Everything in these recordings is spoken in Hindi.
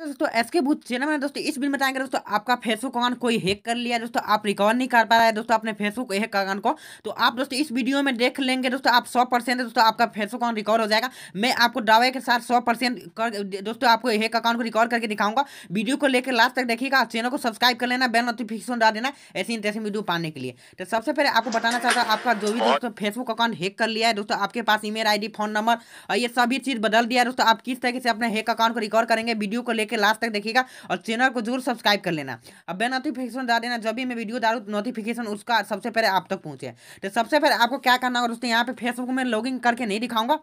दोस्तों एस के भूत चैनल में दोस्तों इस बिल में बताएंगे दोस्तों आपका फेसबुक अकाउंट कोई हैक कर लिया दोस्तों आप रिकवर नहीं कर पा रहे दोस्तों अपने फेसबुक हैक अकाउंट को तो आप दोस्तों इस वीडियो में देख लेंगे दोस्तों आप सौ परसेंट दोस्तों आपका फेसबुक अकाउंट रिकवर हो जाएगा मैं आपको दावे के साथ सौ परसेंट दोस्तों आपको हेक अकाउंट को रिकॉर्ड करके दिखाऊंगा वीडियो को लेकर लास्ट तक देखिएगा चैनल को सब्सक्राइब कर लेना बेल नोटिफिकेशन डाल देना ऐसी इंटरेस्टिंग वीडियो पाने के लिए तो सबसे पहले आपको बताना चाहता हूँ आपका जो भी दोस्तों फेसबुक अकाउंट हैक कर लिया है दोस्तों आपके पास ईमेल मेल फोन नंबर और ये सभी चीज़ बदल दिया है दोस्तों आप किस तरीके से अपने हेक अकाउंट को रिकॉर्ड करेंगे वीडियो को लेकर लेकर लास्ट तक देखिएगा और चैनल को जरूर सब्सक्राइब कर लेना अब बे नोटिफिकेशन डाल देना जब भी मैं वीडियो डालू नोटिफिकेशन उसका सबसे पहले आप तक पहुंचे तो सबसे पहले आपको क्या करना होगा दोस्तों यहाँ पे फेसबुक में लॉग करके नहीं दिखाऊंगा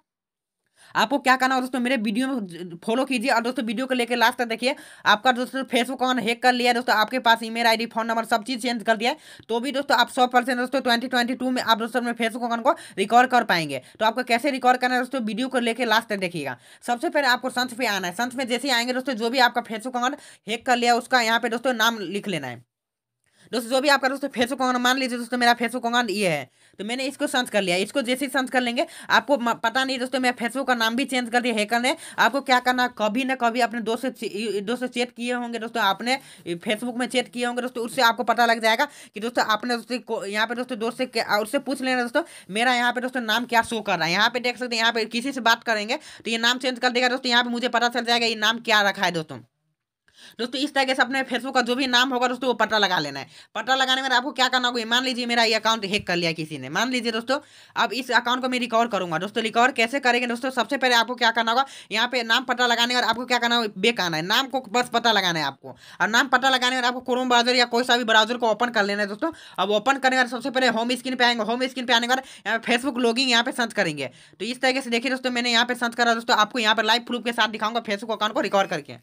आपको क्या करना है दोस्तों मेरे वीडियो में फॉलो कीजिए और दोस्तों वीडियो को लेकर लास्ट तक देखिए आपका दोस्तों फेसबुक अकाउंट हैक कर लिया दोस्तों आपके पास ईमेल आईडी फोन नंबर सब चीज़ चेंज कर दिया है तो भी दोस्तों आप सौ परसेंट दोस्तों ट्वेंटी ट्वेंटी टू में आप दोस्तों अपने फेसबुक अकाउंट को रिकॉर्ड कर पाएंगे तो आपको कैसे रिकॉर्ड करना है दोस्तों वीडियो को लेकर लास्ट तक देखिएगा सबसे पहले आपको संस पे आना है संस में जैसे आएंगे दोस्तों जो भी आपका फेसबुक अकाउंट हैक कर लिया उसका यहाँ पे दोस्तों नाम लिख लेना है दोस्तों जो भी आपका दोस्तों फेसबुक अकाउंट मान लीजिए दोस्तों मेरा फेसबुक अकाउंट ये है तो मैंने इसको सर्च कर लिया इसको जैसे ही सर्च कर लेंगे आपको पता नहीं दोस्तों मेरा फेसबुक का नाम भी चेंज कर दिया हैकर ने आपको क्या करना कभी ना कभी अपने दोस्त से दोस्त चेक चेट किए होंगे दोस्तों आपने फेसबुक में चेट किए होंगे दोस्तों उससे आपको पता लग जाएगा कि दोस्तों आपने दोस्तों यहाँ पे दोस्तों दोस्त से उससे पूछ लेना दोस्तों मेरा यहाँ पे दोस्तों नाम क्या शो कर रहा है यहाँ पे देख सकते हैं यहाँ पे किसी से बात करेंगे तो ये नाम चेंज कर देगा दोस्तों यहाँ पे मुझे पता चल जाएगा ये नाम क्या रखा है दोस्तों दोस्तों इस तरीके से अपने फेसबुक का जो भी नाम होगा दोस्तों वो पता लगा लेना है पता लगाने में आपको क्या करना होगा मान लीजिए मेरा ये अकाउंट हैक कर लिया किसी ने मान लीजिए दोस्तों अब इस अकाउंट को मैं रिकॉर्ड करूंगा दोस्तों रिकॉर्ड कैसे करेंगे दोस्तों सबसे पहले आपको क्या करना होगा यहाँ पे नाम पता लगाने और आपको क्या करना होगा बेक आना है नाम को बस पता लगाना है आपको और नाम पता लगाने में आपको क्रोम ब्राउजर या कोई सा भी ब्राउजर को ओपन कर लेना है दोस्तों अब ओपन करने वाले सबसे पहले होम स्क्रीन पे आएंगे होम स्क्रीन पे आने वाले यहाँ पर फेसबुक लॉगिंग यहाँ पे सर्च करेंगे तो इस तरीके से देखिए दोस्तों मैंने यहाँ पे सर्च करा दोस्तों आपको यहाँ पर लाइव प्रूफ के साथ दिखाऊंगा फेसबुक अकाउंट को रिकॉर्ड करके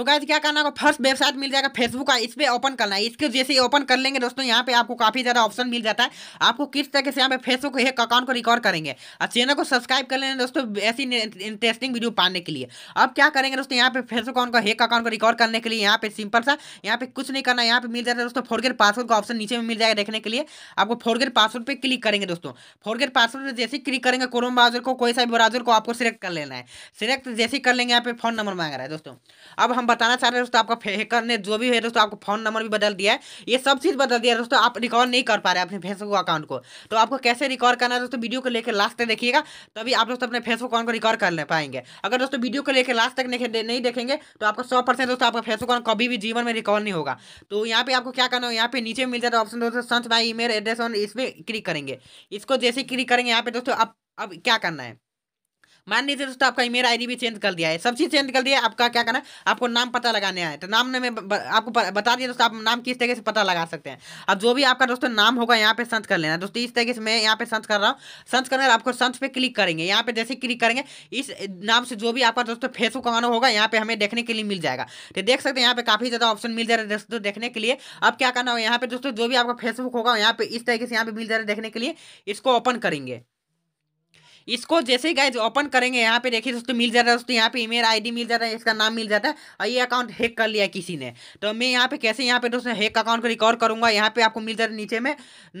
तो गाइस क्या करना होगा फर्स्ट वेबसाइट मिल जाएगा फेसबुक का इस पर ओपन करना है इसके जैसे ओपन कर लेंगे दोस्तों यहाँ पे आपको काफी ज़्यादा ऑप्शन मिल जाता है आपको किस तरीके से यहाँ पे फेसबुक एक अकाउंट को रिकॉर्ड करेंगे और चैनल को सब्सक्राइब कर लेना दोस्तों ऐसी इंटरेस्टिंग वीडियो पाने के लिए अब क्या करेंगे दोस्तों यहाँ पे फेसबुक अकाउंट का हेक अकाउंट को रिकॉर्ड करने के लिए यहाँ पे सिंपल सा यहाँ पे कुछ नहीं करना यहाँ पे मिल जाता है दोस्तों फोरगेट पासवर्ड का ऑप्शन नीचे में मिल जाएगा देखने के लिए आपको फोरगेट पासवर्ड पर क्लिक करेंगे दोस्तों फोरगेट पासवर्ड जैसे क्लिक करेंगे क्रोम ब्राउजर को कोई सा ब्राउजर को आपको सिलेक्ट कर लेना है सिलेक्ट जैसे कर लेंगे यहाँ पे फोन नंबर मांग रहा है दोस्तों अब हम बताना चाह रहे हैं दोस्तों आपका फेकर ने जो भी है दोस्तों आपको फोन नंबर भी बदल दिया है ये सब चीज़ बदल दिया है दोस्तों आप रिकॉर्ड नहीं कर पा रहे अपने फेसबुक अकाउंट को तो आपको कैसे रिकॉर्ड करना है दोस्तों वीडियो को लेकर लास्ट तक देखिएगा तभी आप दोस्तों अपने फेसबुक अकाउंट को रिकॉर्ड कर ले पाएंगे अगर दोस्तों वीडियो को लेकर लास्ट तक नहीं देखेंगे तो आपका सौ दोस्तों आपका फेसबुक अकाउंट कभी भी जीवन में रिकॉर्ड नहीं होगा तो यहाँ पे आपको क्या करना हो यहाँ पे नीचे मिल जाता ऑप्शन दोस्तों संत माई ईमेल एड्रेस और इसमें क्लिक करेंगे इसको जैसे क्लिक करेंगे यहाँ पे दोस्तों अब अब क्या करना है मान लीजिए दोस्तों आपका ईमेल आईडी भी चेंज कर दिया है सब चीज़ चेंज कर दिया आपका क्या करना है आपको नाम पता लगाने आए तो नाम में आपको बता दिया दोस्तों आप नाम किस तरीके से पता लगा सकते हैं अब जो भी आपका दोस्तों नाम होगा यहाँ पे सर्च कर लेना दोस्तों इस तरीके से मैं यहाँ पे सर्च कर रहा हूँ सर्च करने आपको सर्च पे क्लिक करेंगे यहाँ पे जैसे क्लिक करेंगे इस नाम से जो भी आपका दोस्तों फेसबुक अकाउंट होगा यहाँ पे हमें देखने के लिए मिल जाएगा तो देख सकते हैं यहाँ पे काफ़ी ज़्यादा ऑप्शन मिल जा रहा है दोस्तों देखने के लिए अब क्या करना हो यहाँ पे दोस्तों जो भी आपका फेसबुक होगा यहाँ पे इस तरीके से यहाँ पे मिल जा रहा है देखने के लिए इसको ओपन करेंगे इसको जैसे ही गाइज ओपन करेंगे यहाँ पे देखिए दोस्तों मिल जा रहा है दोस्तों यहाँ पे ईमेल आईडी मिल जाता है इसका नाम मिल जाता है और ये अकाउंट हैक कर लिया किसी ने तो मैं यहाँ पे कैसे यहाँ पे दोस्तों हैक अकाउंट को रिकॉर्ड करूंगा यहाँ पे आपको मिल जाता है नीचे में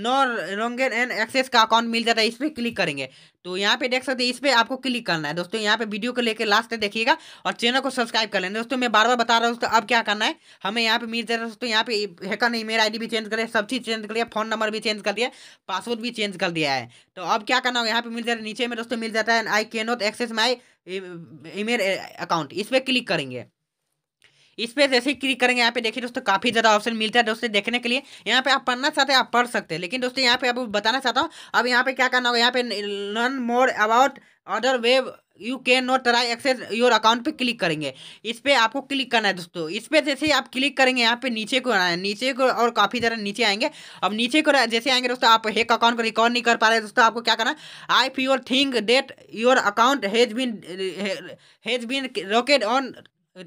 नो रोंगे एंड एक्सेस का अकाउंट मिल जाता है इस पर क्लिक करेंगे तो यहाँ पे देख सकते हैं इस पर आपको क्लिक करना है दोस्तों यहाँ पे वीडियो को लेकर लास्ट तक देखिएगा और चैनल को सब्सक्राइब कर लेना दोस्तों मैं बार बार बता रहा हूँ दोस्तों अब क्या करना है हमें यहाँ पे मिल जाए दोस्तों यहाँ पे हैकर नहीं मेरा आईडी भी चेंज करिए सब चीज़ चेंज कर लिया फोन नंबर भी चेंज कर दिया पासवर्ड भी चेंज कर दिया है तो अब क्या करना होगा यहाँ पे मिल जाए नीचे में दोस्तों मिल जाता है I can not access my email account इस पर क्लिक करेंगे इस पर जैसे ही क्लिक करेंगे यहाँ पे देखिए दोस्तों काफ़ी ज़्यादा ऑप्शन मिलता है दोस्तों देखने के लिए यहाँ पे आप पढ़ना चाहते हैं आप पढ़ सकते हैं लेकिन दोस्तों यहाँ पे अब बताना चाहता हूँ अब यहाँ पे क्या करना होगा यहाँ पे learn more about other web you can not try access your account पे क्लिक करेंगे इस पर आपको क्लिक करना है दोस्तों इस पर जैसे ही आप क्लिक करेंगे यहाँ पे नीचे को आना है नीचे को और काफ़ी ज़्यादा नीचे आएंगे अब नीचे को जैसे आएंगे दोस्तों आप हेक अकाउंट को रिकॉर्ड नहीं कर पा रहे दोस्तों आपको क्या करना I fee think that your account has been has been rocket on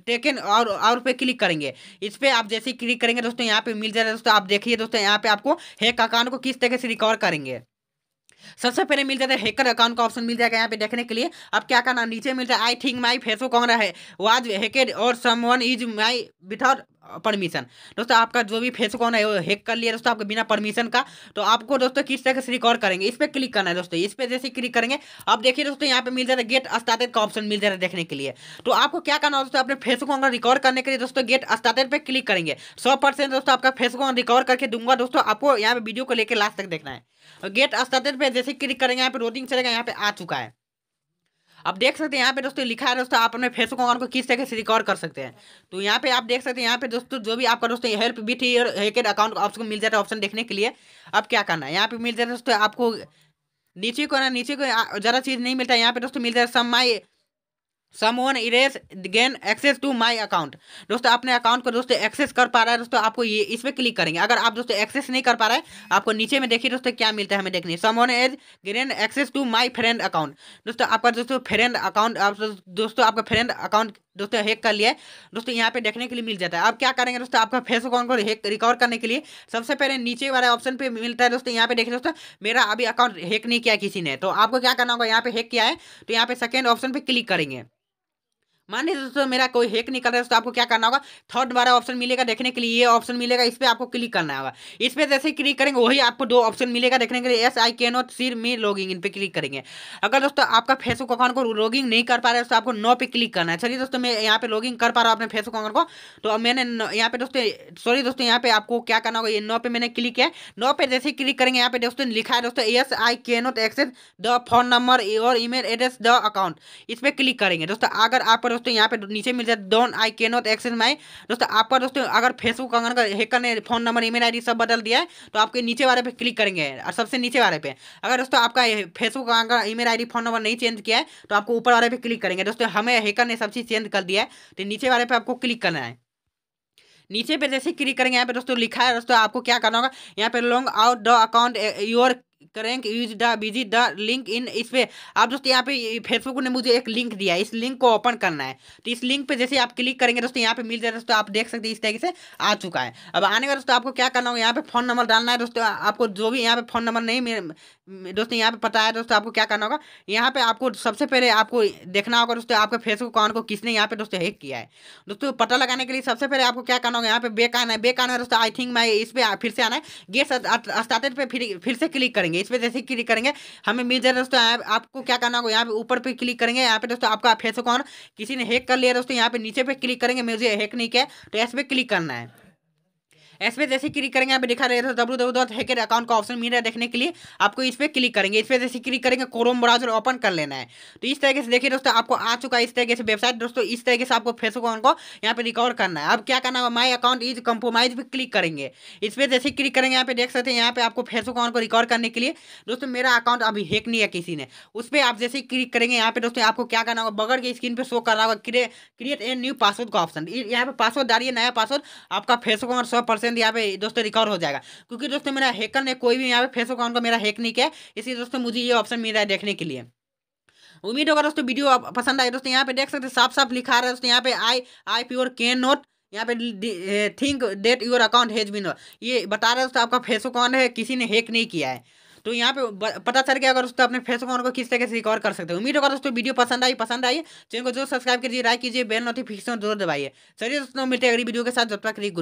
taken और और पे क्लिक करेंगे इस पर आप जैसे ही क्लिक करेंगे दोस्तों यहाँ पे मिल जाएगा दोस्तों आप देखिए दोस्तों यहाँ पे आपको हैक अकाउंट को किस तरीके से रिकवर करेंगे सबसे पहले मिल जाता है हैकर अकाउंट का ऑप्शन मिल जाएगा यहाँ पे देखने के लिए अब क्या करना नीचे मिलता है आई थिंक माई फेसो कौन है वाज हैकेड और someone is my without permission दोस्तों आपका जो भी फेस कौन है वो हैक कर लिया दोस्तों आपके बिना परमिशन का तो आपको दोस्तों किस तरह से रिकॉर्ड करेंगे इस पर क्लिक करना है दोस्तों इस पर जैसे क्लिक करेंगे आप देखिए दोस्तों यहाँ पे मिल जाता है गेट अस्टार्टेड का ऑप्शन मिल जाता है देखने के लिए तो आपको क्या करना है दोस्तों अपने फेस को रिकॉर्ड करने के लिए दोस्तों गेट अस्टार्टेड पर क्लिक करेंगे सौ दोस्तों आपका फेस को रिकॉर्ड करके दूंगा दोस्तों आपको यहाँ पे वीडियो को लेकर लास्ट तक देखना है गेट अस्टार्टेड पर जैसे क्लिक करेंगे यहाँ पे रोटिंग चलेगा यहाँ पे आ चुका है आप देख सकते हैं यहाँ पे दोस्तों लिखा है दोस्तों आप अपने फेसबुक अकाउंट को किस तरीके से रिकॉर्ड कर सकते हैं तो यहाँ पे आप देख सकते हैं यहाँ पे दोस्तों जो भी आपका दोस्तों हेल्प भी थी और हेकेड अकाउंट आपको मिल जाता है ऑप्शन देखने के लिए अब क्या करना है यहाँ पे मिल जाता है दोस्तों आपको नीचे को ना नीचे को ज़्यादा चीज़ नहीं मिलता है यहाँ पे दोस्तों मिल जाता है some my someone erase gain access to my account दोस्तों अपने अकाउंट को दोस्तों एक्सेस कर पा रहा है दोस्तों आपको ये इस पर क्लिक करेंगे अगर आप दोस्तों एक्सेस नहीं कर पा रहे आपको नीचे में देखिए दोस्तों क्या मिलता है हमें देखने someone is gain access to my friend account दोस्तों आपका दोस्तों फ्रेंड अकाउंट आप दोस्तों आपका फ्रेंड अकाउंट दोस्तों हैक कर लिया है दोस्तों यहाँ पे देखने के लिए मिल जाता है आप क्या करेंगे दोस्तों आपका फेस अकाउंट को हैक रिकवर करने के लिए सबसे पहले नीचे वाला ऑप्शन पे मिलता है दोस्तों यहाँ पे देखिए दोस्तों मेरा अभी अकाउंट हैक नहीं किया किसी ने तो आपको क्या करना होगा यहाँ पे हैक किया है तो यहाँ पे सेकेंड ऑप्शन पे क्लिक करेंगे मान लीजिए दोस्तों मेरा कोई हैक निकल रहा है तो आपको क्या करना होगा थर्ड बारा ऑप्शन मिलेगा देखने के लिए ये ऑप्शन मिलेगा इस पर आपको क्लिक करना होगा इस पर जैसे क्लिक करेंगे वही आपको दो ऑप्शन मिलेगा देखने के लिए एस आई के नोट सिर मी लॉगिंग इन पे क्लिक करेंगे अगर दोस्तों आपका फेसबुक अकाउंट को लॉगिंग नहीं कर पा रहा है तो आपको नो पे क्लिक करना है चलिए दोस्तों मैं यहाँ पे लॉगिंग कर पा रहा हूँ अपने फेसबुक अकाउंट को तो अब मैंने यहाँ पे दोस्तों सॉरी दोस्तों यहाँ पे आपको क्या करना होगा ये नो पे मैंने क्लिक किया नो पे जैसे क्लिक करेंगे यहाँ पे दोस्तों लिखा है दोस्तों as I can not access the phone number और ईमेल एड्रेस द अकाउंट इस पर क्लिक करेंगे दोस्तों अगर आप दोस्तों यहाँ पे नीचे मिल जाए डोन आई के नॉट एक्सेस माई दोस्तों आपका दोस्तों अगर फेसबुक कंगन का हैकर ने फोन नंबर ईमेल आईडी सब बदल दिया है तो आपके नीचे वाले पे क्लिक करेंगे और सबसे नीचे वाले पे अगर दोस्तों आपका फेसबुक अगर ईमेल आईडी फोन नंबर नहीं चेंज किया है तो आपको ऊपर वाले पे क्लिक करेंगे दोस्तों हमें हैकर ने सब चीज़ चेंज कर दिया है तो नीचे वाले पे आपको क्लिक करना है नीचे पे जैसे क्लिक करेंगे यहाँ पे दोस्तों लिखा है दोस्तों आपको क्या करना होगा यहाँ पे log out the account your crank use the visit the link in इस पर आप दोस्तों यहाँ पे फेसबुक ने मुझे एक लिंक दिया है इस लिंक को ओपन करना है तो इस लिंक पे जैसे आप क्लिक करेंगे दोस्तों यहाँ पे मिल जाए दोस्तों आप देख सकते हैं इस तरीके से आ चुका है अब आने का दोस्तों आपको क्या करना होगा यहाँ पे फोन नंबर डालना है दोस्तों आपको जो भी यहाँ पे फोन नंबर नहीं दोस्तों यहाँ पे पता है दोस्तों आपको क्या करना होगा यहाँ पे आपको सबसे पहले आपको देखना होगा दोस्तों आपके फेसबुक अकाउंट को किसने यहाँ पे दोस्तों हैक किया है दोस्तों पता लगाने के लिए सबसे पहले आपको क्या करना होगा यहाँ पे बेक आना है बेक आना है दोस्तों आई थिंक मैं इस पर फिर से आना है गेट पर फिर से क्लिक करेंगे करेंगे इस पर जैसे क्लिक करेंगे हमें मिल जाए दोस्तों आपको क्या करना होगा यहाँ पे ऊपर पे क्लिक करेंगे यहाँ पे दोस्तों आपका फेस अकाउंट किसी ने हैक कर लिया दोस्तों यहाँ पे नीचे पे क्लिक करेंगे मुझे हैक नहीं किया तो इस पर क्लिक करना है इसमें जैसे क्लिक करेंगे यहाँ पे दिखा रहे W W dot hacker account का ऑप्शन मिल रहा है देखने के लिए आपको इस पर क्लिक करेंगे इस पर जैसे क्लिक करेंगे क्रोम ब्राउजर ओपन कर लेना है तो इस तरीके से देखिए दोस्तों आपको आ चुका है इस तरीके से वेबसाइट दोस्तों इस तरीके से आपको फेसबुक अकाउंट को यहाँ पे रिकॉर्ड करना है अब क्या करना है माई अकाउंट इज कम्प्रोमाइज पर क्लिक करेंगे इस पर जैसे क्लिक करेंगे यहाँ पे देख सकते हैं यहाँ पे आपको फेसबुक अकाउंट को रिकॉर्ड करने के लिए दोस्तों मेरा अकाउंट अभी हैक नहीं है किसी ने उस पर आप जैसे क्लिक करेंगे यहाँ पे दोस्तों आपको क्या करना होगा बगर के स्क्रीन पर शो करना होगा क्रिएट ए न्यू पासवर्ड का ऑप्शन यहाँ पे पासवर्ड डालिए नया पासवर्ड आपका फेसबुक अकाउंट सौ सेकंड यहाँ पे दोस्तों रिकवर हो जाएगा क्योंकि दोस्तों मेरा हैकर ने कोई भी यहाँ पे फेस अकाउंट का मेरा हैक नहीं किया इसलिए दोस्तों मुझे ये ऑप्शन मिल रहा है देखने के लिए उम्मीद होगा दोस्तों वीडियो पसंद आए दोस्तों यहाँ पे देख सकते साफ साफ लिखा रहा है दोस्तों यहाँ पे I I pure can not यहाँ पे think that your account has been ये बता रहा है आपका फेस अकाउंट है किसी ने हैक नहीं किया है तो यहाँ पे पता चल गया अगर उसको अपने फेस अकाउंट को किस तरीके से रिकॉर्ड कर सकते हैं उम्मीद होगा दोस्तों वीडियो पसंद आई पसंद आई चैनल को जो सब्सक्राइब कीजिए लाइक कीजिए बेल नोटिफिकेशन जरूर दबाइए चलिए दोस्तों मिलते हैं अगली वीडियो के साथ जब तक गुड